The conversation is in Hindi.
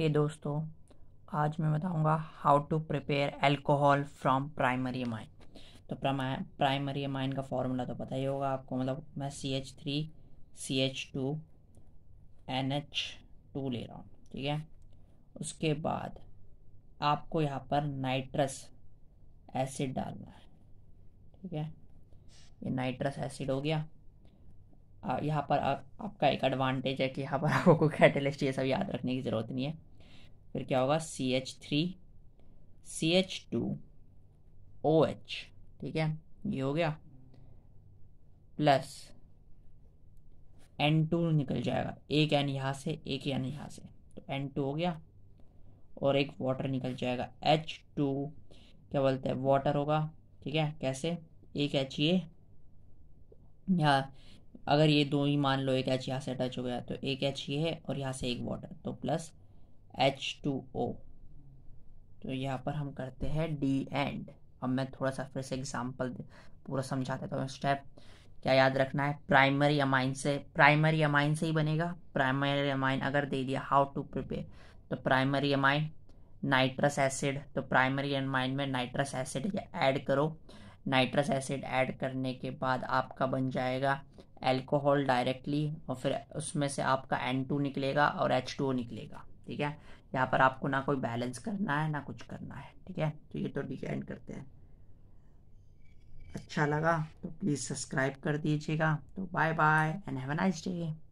ये दोस्तों आज मैं बताऊंगा how to prepare alcohol from primary amine तो प्राइमरी माइन का फॉर्मूला तो पता ही होगा आपको मतलब मैं C H three C H two N H two ले रहा हूँ ठीक है उसके बाद आपको यहाँ पर नाइट्रस एसिड डालना है ठीक है ये नाइट्रस एसिड हो गया यहाँ पर आप, आपका एक एडवांटेज है कि यहाँ पर आपको कोई कैटलिस्ट ये सब याद रखने की ज़रूरत नहीं है फिर क्या होगा C H three C H two O H ठीक है ये हो गया प्लस एन टू निकल जाएगा एक एन यहाँ से एक एन यहाँ से तो एन टू हो गया और एक वाटर निकल जाएगा एच टू क्या बोलते हैं वाटर होगा ठीक है कैसे एक एच ये यहाँ अगर ये दो ही मान लो एक एच यहाँ से अटैच हो गया तो एक एच ये है और यहाँ से एक वाटर तो प्लस एच टू ओ तो यहाँ पर हम करते हैं डी एंड अब मैं थोड़ा सा फिर से एग्जाम्पल पूरा समझा देता हूँ स्टेप क्या याद रखना है प्राइमरी अमाइन से प्राइमरी अमाइन से ही बनेगा प्राइमरी अमाइन अगर दे दिया हाउ टू प्रिपेयर तो प्राइमरी अमाइन नाइट्रस एसिड तो प्राइमरी अमाइन में नाइट्रस एसिड ऐड करो नाइट्रस एसिड ऐड करने के बाद आपका बन जाएगा एल्कोहल डायरेक्टली और फिर उसमें से आपका एन टू निकलेगा और एच टू निकलेगा ठीक है यहाँ पर आपको ना कोई बैलेंस करना है ना कुछ करना है ठीक है तो ये तो डिपेंड करते हैं अच्छा लगा तो प्लीज़ सब्सक्राइब कर दीजिएगा तो bye bye and have a nice day